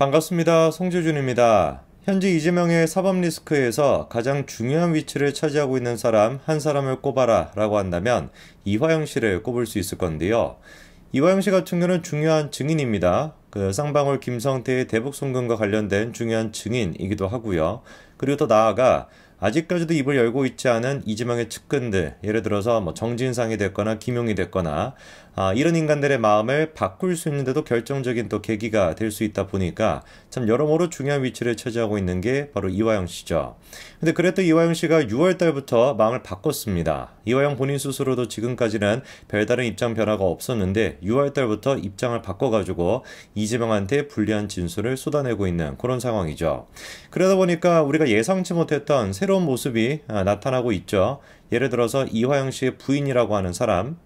반갑습니다. 송재준입니다. 현재 이재명의 사법 리스크에서 가장 중요한 위치를 차지하고 있는 사람 한 사람을 꼽아라 라고 한다면 이화영 씨를 꼽을 수 있을 건데요. 이화영 씨 같은 경우는 중요한 증인입니다. 그 쌍방울 김성태의 대북 송금과 관련된 중요한 증인이기도 하고요. 그리고 또 나아가 아직까지도 입을 열고 있지 않은 이재명의 측근들, 예를 들어서 뭐 정진상이 됐거나 김용이 됐거나 아, 이런 인간들의 마음을 바꿀 수 있는데도 결정적인 또 계기가 될 수 있다 보니까 참 여러모로 중요한 위치를 차지하고 있는 게 바로 이화영 씨죠. 근데 그래도 이화영 씨가 6월 달부터 마음을 바꿨습니다. 이화영 본인 스스로도 지금까지는 별다른 입장 변화가 없었는데 6월 달부터 입장을 바꿔가지고 이재명한테 불리한 진술을 쏟아내고 있는 그런 상황이죠. 그러다 보니까 우리가 예상치 못했던 새로 새로운 모습이 아, 나타나고 있죠. 예를 들어서 이화영 씨의 부인이라고 하는 사람,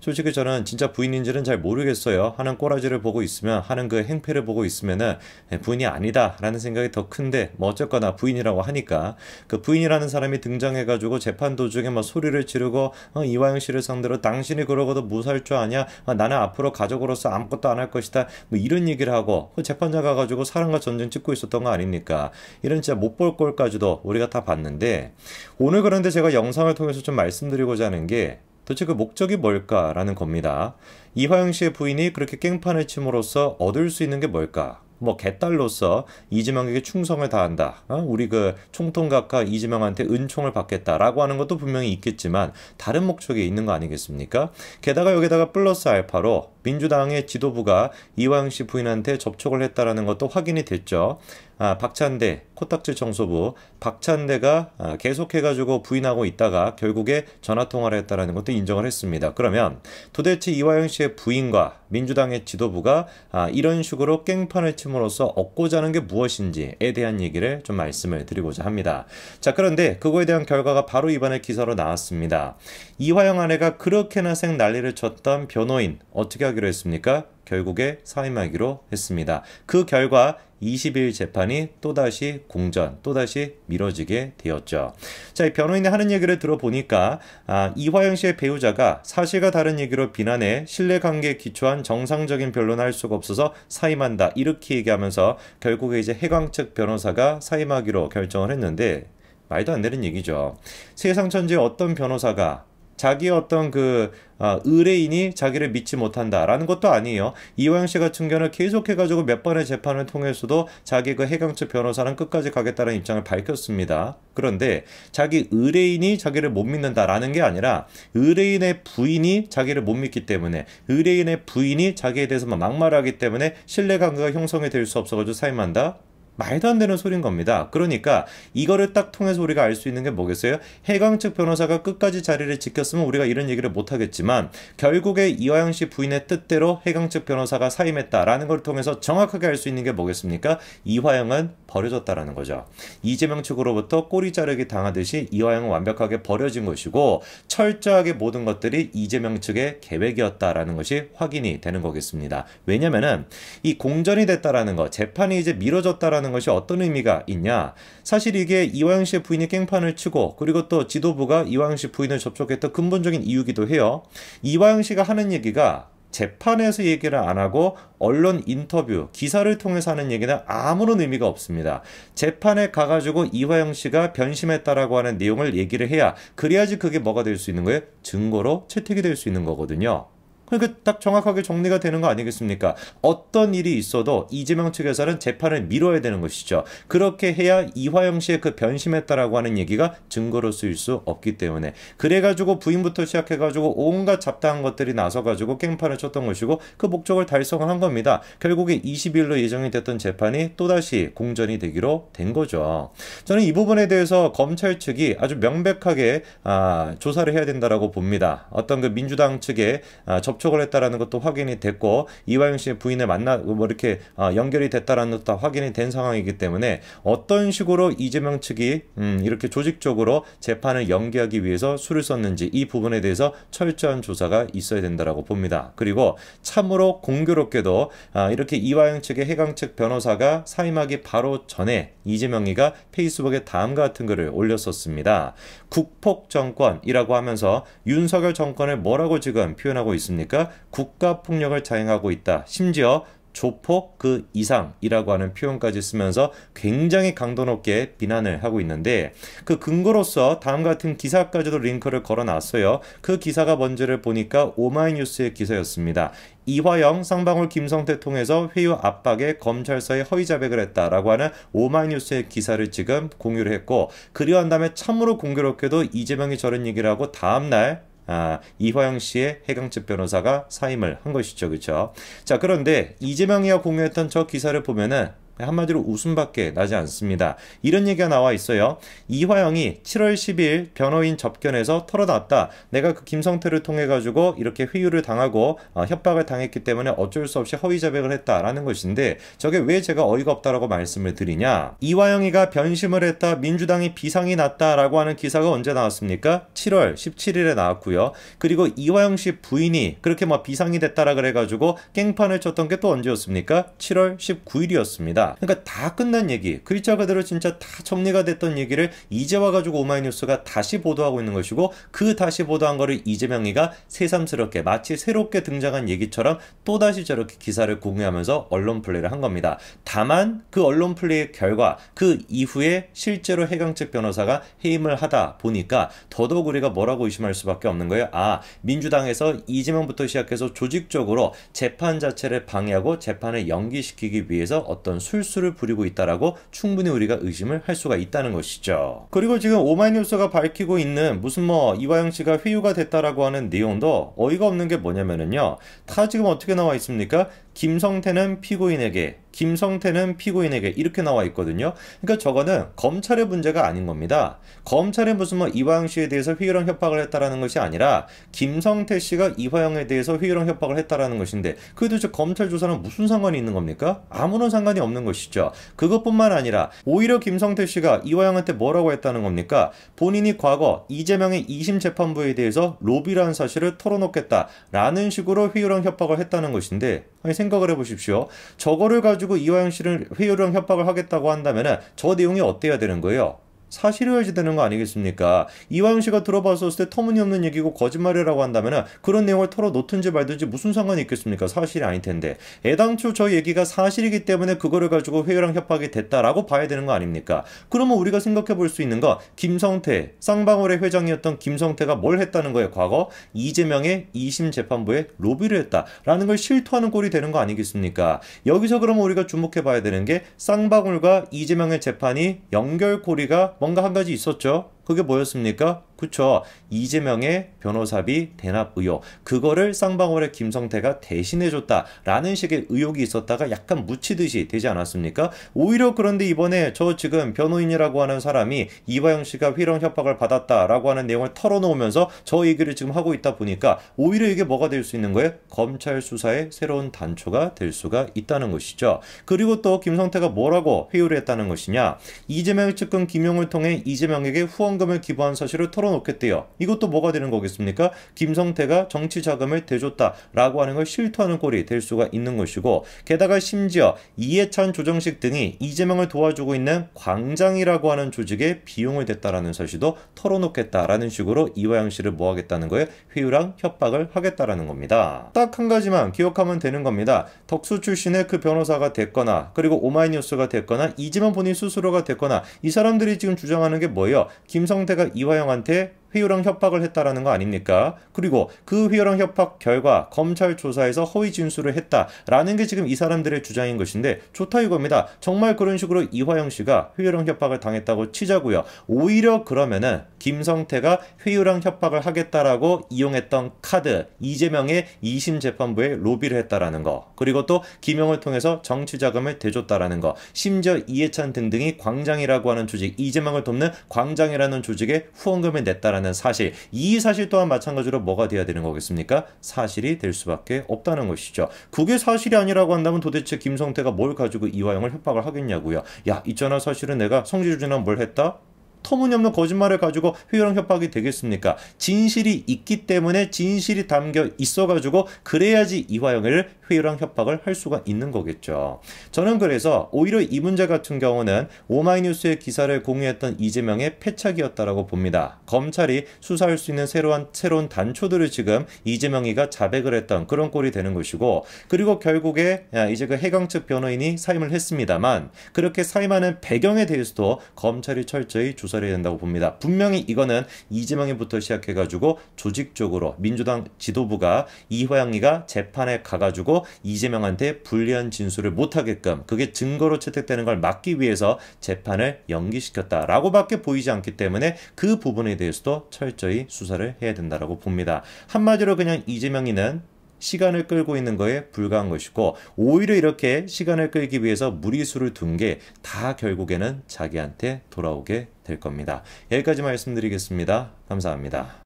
솔직히 저는 진짜 부인인지는 잘 모르겠어요. 하는 꼬라지를 보고 있으면 하는 그 행패를 보고 있으면은 예, 부인이 아니다라는 생각이 더 큰데 뭐 어쨌거나 부인이라고 하니까 그 부인이라는 사람이 등장해가지고 재판 도중에 막 뭐 소리를 지르고 어, 이화영 씨를 상대로 당신이 그러고도 무사할 줄 아냐? 어, 나는 앞으로 가족으로서 아무것도 안 할 것이다. 뭐 이런 얘기를 하고 그 재판자 가가지고 사랑과 전쟁 찍고 있었던 거 아닙니까? 이런 진짜 못 볼 걸까지도 우리가 다 봤는데 오늘 그런데 제가 영상을 통해서 좀 말씀드리고자 하는 게 도대체 그 목적이 뭘까라는 겁니다. 이화영 씨의 부인이 그렇게 깽판을 침으로써 얻을 수 있는 게 뭘까? 뭐 개딸로서 이지명에게 충성을 다한다. 어? 우리 그 총통각하 이지명한테 은총을 받겠다라고 하는 것도 분명히 있겠지만 다른 목적이 있는 거 아니겠습니까? 게다가 여기다가 플러스 알파로 민주당의 지도부가 이화영 씨 부인한테 접촉을 했다라는 것도 확인이 됐죠. 아, 박찬대 코딱지 청소부 박찬대가 아, 계속해가지고 부인하고 있다가 결국에 전화 통화를 했다라는 것도 인정을 했습니다. 그러면 도대체 이화영 씨의 부인과 민주당의 지도부가 아, 이런 식으로 깽판을 침으로써 얻고자 하는 게 무엇인지에 대한 얘기를 좀 말씀을 드리고자 합니다. 자 그런데 그거에 대한 결과가 바로 이번에 기사로 나왔습니다. 이화영 아내가 그렇게나 생 난리를 쳤던 변호인 어떻게 하기로 했습니까? 결국에 사임하기로 했습니다. 그 결과 20일 재판이 또다시 공전, 또다시 미뤄지게 되었죠. 자, 이 변호인이 하는 얘기를 들어보니까 아, 이화영 씨의 배우자가 사실과 다른 얘기로 비난해 신뢰관계에 기초한 정상적인 변론을 할 수가 없어서 사임한다 이렇게 얘기하면서 결국에 이제 해광 측 변호사가 사임하기로 결정을 했는데 말도 안 되는 얘기죠. 세상 천지에 어떤 변호사가 자기 어떤 그 어, 의뢰인이 자기를 믿지 못한다라는 것도 아니에요. 이화영 씨 같은 경우는 계속해가지고 몇 번의 재판을 통해서도 자기 그 해경측 변호사는 끝까지 가겠다는 입장을 밝혔습니다. 그런데 자기 의뢰인이 자기를 못 믿는다라는 게 아니라 의뢰인의 부인이 자기를 못 믿기 때문에 의뢰인의 부인이 자기에 대해서 막말하기 때문에 신뢰관계가 형성이 될 수 없어가지고 사임한다. 말도 안 되는 소린 겁니다. 그러니까 이거를 딱 통해서 우리가 알 수 있는 게 뭐겠어요? 해강 측 변호사가 끝까지 자리를 지켰으면 우리가 이런 얘기를 못 하겠지만 결국에 이화영 씨 부인의 뜻대로 해강 측 변호사가 사임했다라는 걸 통해서 정확하게 알 수 있는 게 뭐겠습니까? 이화영은 버려졌다라는 거죠. 이재명 측으로부터 꼬리 자르기 당하듯이 이화영은 완벽하게 버려진 것이고 철저하게 모든 것들이 이재명 측의 계획이었다라는 것이 확인이 되는 거겠습니다. 왜냐면은 이 공전이 됐다라는 거, 재판이 이제 미뤄졌다라는 한는 것이 어떤 의미가 있냐? 사실 이게 이화영 씨의 부인이 깽판을 치고 그리고 또 지도부가 이화영 씨 부인을 접촉했던 근본적인 이유기도 해요. 이화영 씨가 하는 얘기가 재판에서 얘기를 안 하고 언론 인터뷰, 기사를 통해서 하는 얘기는 아무런 의미가 없습니다. 재판에 가가지고 이화영 씨가 변심했다라고 하는 내용을 얘기를 해야 그래야지 그게 뭐가 될 수 있는 거예요? 증거로 채택이 될 수 있는 거거든요. 그러니까 딱 정확하게 정리가 되는 거 아니겠습니까? 어떤 일이 있어도 이재명 측에서는 재판을 미뤄야 되는 것이죠. 그렇게 해야 이화영 씨의 그 변심했다라고 하는 얘기가 증거로 쓰일 수 없기 때문에 그래가지고 부인부터 시작해가지고 온갖 잡다한 것들이 나서가지고 깽판을 쳤던 것이고 그 목적을 달성을 한 겁니다. 결국에 20일로 예정이 됐던 재판이 또다시 공전이 되기로 된 거죠. 저는 이 부분에 대해서 검찰 측이 아주 명백하게 아, 조사를 해야 된다라고 봅니다. 어떤 그 민주당 측의 아, 접 접촉을 했다라는 것도 확인이 됐고 이화영 씨의 부인을 만나 뭐 이렇게 아, 연결이 됐다라는 것도 다 확인이 된 상황이기 때문에 어떤 식으로 이재명 측이 음, 이렇게 조직적으로 재판을 연기하기 위해서 수를 썼는지 이 부분에 대해서 철저한 조사가 있어야 된다라고 봅니다. 그리고 참으로 공교롭게도 아, 이렇게 이화영 측의 해강 측 변호사가 사임하기 바로 전에 이재명이가 페이스북에 다음과 같은 글을 올렸었습니다. 국폭 정권이라고 하면서 윤석열 정권을 뭐라고 지금 표현하고 있습니까? 그러니까 국가 폭력을 자행하고 있다. 심지어 조폭 그 이상이라고 하는 표현까지 쓰면서 굉장히 강도 높게 비난을 하고 있는데 그 근거로서 다음 같은 기사까지도 링크를 걸어 놨어요. 그 기사가 먼저를 보니까 오마이뉴스의 기사였습니다. 이화영 쌍방울 김성태 통해서 회유 압박에 검찰서에 허위 자백을 했다라고 하는 오마이뉴스의 기사를 지금 공유를 했고 그리한 다음에 참으로 공교롭게도 이재명이 저런 얘기를 하고 다음날 아, 이화영 씨의 해경집 변호사가 사임을 한 것이죠. 그렇죠? 자, 그런데 이재명이와 공유했던 저 기사를 보면은 네, 한마디로 웃음밖에 나지 않습니다. 이런 얘기가 나와 있어요. 이화영이 7월 10일 변호인 접견에서 털어놨다. 내가 그 김성태를 통해 가지고 이렇게 회유를 당하고 어, 협박을 당했기 때문에 어쩔 수 없이 허위 자백을 했다라는 것인데 저게 왜 제가 어이가 없다라고 말씀을 드리냐? 이화영이가 변심을 했다. 민주당이 비상이 났다라고 하는 기사가 언제 나왔습니까? 7월 17일에 나왔고요. 그리고 이화영 씨 부인이 그렇게 뭐 비상이 됐다라 그래 가지고 깽판을 쳤던 게 또 언제였습니까? 7월 19일이었습니다. 있다. 그러니까 다 끝난 얘기, 글자 그 그대로 진짜 다 정리가 됐던 얘기를 이제 와가지고 오마이뉴스가 다시 보도하고 있는 것이고 그 다시 보도한 거를 이재명이가 새삼스럽게 마치 새롭게 등장한 얘기처럼 또다시 저렇게 기사를 공유하면서 언론 플레이를 한 겁니다. 다만 그 언론 플레이의 결과 그 이후에 실제로 해강측 변호사가 해임을 하다 보니까 더더욱 우리가 뭐라고 의심할 수밖에 없는 거예요. 아 민주당에서 이재명부터 시작해서 조직적으로 재판 자체를 방해하고 재판을 연기시키기 위해서 어떤 수 술수를 부리고 있다라고 충분히 우리가 의심을 할 수가 있다는 것이죠. 그리고 지금 오마이뉴스가 밝히고 있는 무슨 뭐 이화영 씨가 회유가 됐다라고 하는 내용도 어이가 없는 게 뭐냐면은요. 다 지금 어떻게 나와 있습니까? 김성태는 피고인에게 김성태는 피고인에게 이렇게 나와 있거든요. 그러니까 저거는 검찰의 문제가 아닌 겁니다. 검찰이 무슨 뭐 이화영 씨에 대해서 회유랑 협박을 했다라는 것이 아니라 김성태 씨가 이화영에 대해서 회유랑 협박을 했다라는 것인데 그 도대체 검찰 조사랑 무슨 상관이 있는 겁니까? 아무런 상관이 없는 것이죠. 그것뿐만 아니라 오히려 김성태 씨가 이화영한테 뭐라고 했다는 겁니까? 본인이 과거 이재명의 2심 재판부에 대해서 로비라는 사실을 털어놓겠다라는 식으로 회유랑 협박을 했다는 것인데 생각을 해보십시오. 저거를 가지고 가지고 이화영 씨를 회유령 협박을 하겠다고 한다면은 저 내용이 어때야 되는 거예요? 사실이어야지 되는 거 아니겠습니까? 이화영 씨가 들어봤을 었때 터무니없는 얘기고 거짓말이라고 한다면 그런 내용을 털어놓든지 말든지 무슨 상관이 있겠습니까? 사실이 아닐 텐데. 애당초 저 얘기가 사실이기 때문에 그거를 가지고 회유랑 협박이 됐다라고 봐야 되는 거 아닙니까? 그러면 우리가 생각해 볼 수 있는 거 김성태, 쌍방울의 회장이었던 김성태가 뭘 했다는 거예요, 과거? 이재명의 2심 재판부에 로비를 했다라는 걸 실토하는 꼴이 되는 거 아니겠습니까? 여기서 그러면 우리가 주목해 봐야 되는 게 쌍방울과 이재명의 재판이 연결고리가 뭔가 한 가지 있었죠. 그게 뭐였습니까? 그쵸. 이재명의 변호사비 대납 의혹. 그거를 쌍방울의 김성태가 대신해줬다라는 식의 의혹이 있었다가 약간 묻히듯이 되지 않았습니까? 오히려 그런데 이번에 저 지금 변호인이라고 하는 사람이 이화영 씨가 휘령 협박을 받았다라고 하는 내용을 털어놓으면서 저 얘기를 지금 하고 있다 보니까 오히려 이게 뭐가 될 수 있는 거예요? 검찰 수사의 새로운 단초가 될 수가 있다는 것이죠. 그리고 또 김성태가 뭐라고 회유를 했다는 것이냐? 이재명 측근 김용을 통해 이재명에게 후원금을 기부한 사실을 털어놓 놓겠대요. 이것도 뭐가 되는 거겠습니까? 김성태가 정치 자금을 대줬다라고 하는 걸 실토하는 꼴이 될 수가 있는 것이고 게다가 심지어 이해찬 조정식 등이 이재명을 도와주고 있는 광장이라고 하는 조직에 비용을 댔다라는 사실도 털어놓겠다라는 식으로 이화영 씨를 모하겠다는 거에 회유랑 협박을 하겠다라는 겁니다. 딱 한 가지만 기억하면 되는 겁니다. 덕수 출신의 그 변호사가 됐거나 그리고 오마이뉴스가 됐거나 이재명 본인 스스로가 됐거나 이 사람들이 지금 주장하는 게 뭐예요? 김성태가 이화영한테 Bye. 회유랑 협박을 했다라는 거 아닙니까? 그리고 그 회유랑 협박 결과 검찰 조사에서 허위 진술을 했다라는 게 지금 이 사람들의 주장인 것인데 좋다 이겁니다. 정말 그런 식으로 이화영 씨가 회유랑 협박을 당했다고 치자고요. 오히려 그러면은 김성태가 회유랑 협박을 하겠다라고 이용했던 카드 이재명의 2심 재판부에 로비를 했다라는 거 그리고 또 김영을 통해서 정치 자금을 대줬다라는 거 심지어 이해찬 등등이 광장이라고 하는 조직 이재명을 돕는 광장이라는 조직에 후원금을 냈다라는 있는 사실 이 사실 또한 마찬가지로 뭐가 돼야 되는 거겠습니까? 사실이 될 수밖에 없다는 것이죠. 그게 사실이 아니라고 한다면 도대체 김성태가 뭘 가지고 이화영을 협박을 하겠냐고요. 야 있잖아 사실은 내가 성지주진한 뭘 했다? 터무니없는 거짓말을 가지고 회유랑 협박이 되겠습니까? 진실이 있기 때문에 진실이 담겨 있어가지고 그래야지 이화영을 회유랑 협박을 할 수가 있는 거겠죠. 저는 그래서 오히려 이 문제 같은 경우는 오마이뉴스의 기사를 공유했던 이재명의 패착이었다라고 봅니다. 검찰이 수사할 수 있는 새로운 새로운 단초들을 지금 이재명이가 자백을 했던 그런 꼴이 되는 것이고 그리고 결국에 아, 이제 그해강측 변호인이 사임을 했습니다만 그렇게 사임하는 배경에 대해서도 검찰이 철저히 조사 조사를 해야 된다고 봅니다. 분명히 이거는 이재명이부터 시작해가지고 조직적으로 민주당 지도부가 이화영이가 재판에 가가지고 이재명한테 불리한 진술을 못하게끔 그게 증거로 채택되는 걸 막기 위해서 재판을 연기시켰다라고밖에 보이지 않기 때문에 그 부분에 대해서도 철저히 수사를 해야 된다라고 봅니다. 한마디로 그냥 이재명이는 시간을 끌고 있는 거에 불과한 것이고 오히려 이렇게 시간을 끌기 위해서 무리수를 둔 게 다 결국에는 자기한테 돌아오게 될 겁니다. 여기까지 말씀드리겠습니다. 감사합니다.